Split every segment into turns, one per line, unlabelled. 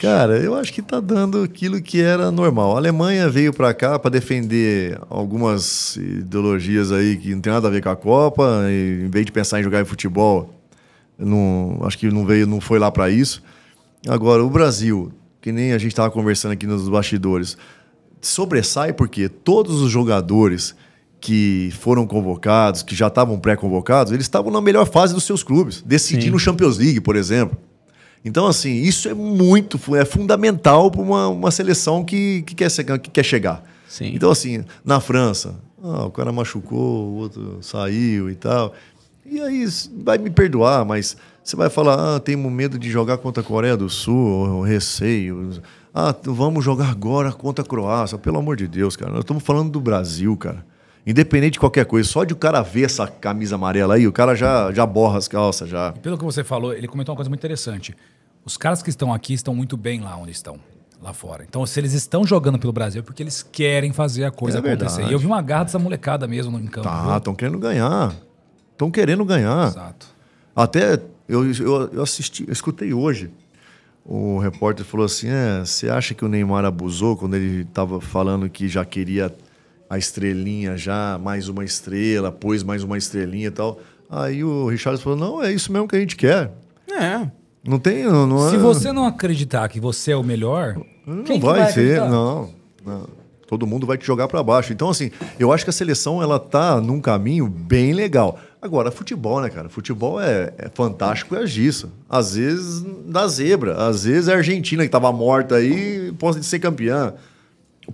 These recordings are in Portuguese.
Cara, eu acho que está dando aquilo que era normal. A Alemanha veio para cá para defender algumas ideologias aí que não tem nada a ver com a Copa, e, em vez de pensar em jogar em futebol, não, acho que não veio, não foi lá para isso. Agora, o Brasil, que nem a gente estava conversando aqui nos bastidores, sobressai porque todos os jogadores que foram convocados, que já estavam pré-convocados, eles estavam na melhor fase dos seus clubes, decidindo o Champions League, por exemplo. Então, assim, isso é muito é fundamental para uma, uma seleção que, que, quer, que quer chegar. Sim. Então, assim, na França, ah, o cara machucou, o outro saiu e tal. E aí vai me perdoar, mas você vai falar, ah, tenho medo de jogar contra a Coreia do Sul, ou receio. Ah, vamos jogar agora contra a Croácia. Pelo amor de Deus, cara. Nós estamos falando do Brasil, cara. Independente de qualquer coisa, só de o cara ver essa camisa amarela aí, o cara já,
já borra as calças, já. E pelo que você falou, ele comentou uma coisa muito interessante. Os caras que estão aqui estão muito bem lá onde estão, lá fora. Então, se eles estão jogando pelo Brasil, é porque eles querem fazer a coisa é acontecer. Verdade. E eu vi uma garra dessa molecada mesmo no campo. Tá,
estão querendo ganhar. Estão querendo ganhar. Exato. Até eu, eu, eu assisti, eu escutei hoje o repórter falou assim: é, você acha que o Neymar abusou quando ele estava falando que já queria a estrelinha já, mais uma estrela, pôs mais uma estrelinha e tal. Aí o Richard falou: não, é isso mesmo que a gente quer. É. Não tem. Não, não Se é... você
não acreditar que você é o melhor. Não vai, vai ser,
não, não, Todo mundo vai te jogar para baixo. Então, assim, eu acho que a seleção ela tá num caminho bem legal. Agora, futebol, né, cara? Futebol é, é fantástico e é agissa. Às vezes dá zebra. Às vezes é a Argentina que tava morta aí pode ser campeã.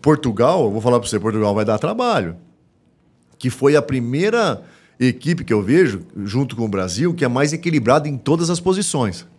Portugal, vou falar para você, Portugal vai dar trabalho. Que foi a primeira equipe que eu vejo, junto com o Brasil, que é mais equilibrada em todas as posições.